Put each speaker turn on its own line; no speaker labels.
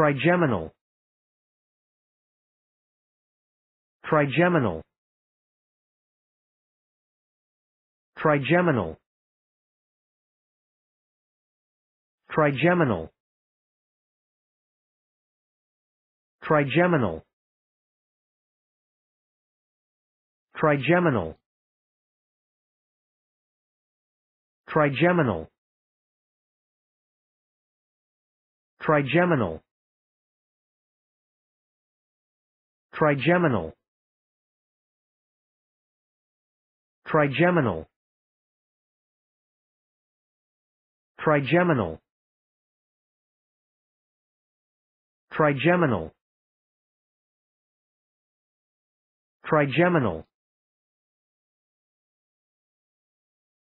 trigeminal trigeminal trigeminal trigeminal trigeminal trigeminal trigeminal trigeminal trigeminal trigeminal trigeminal trigeminal trigeminal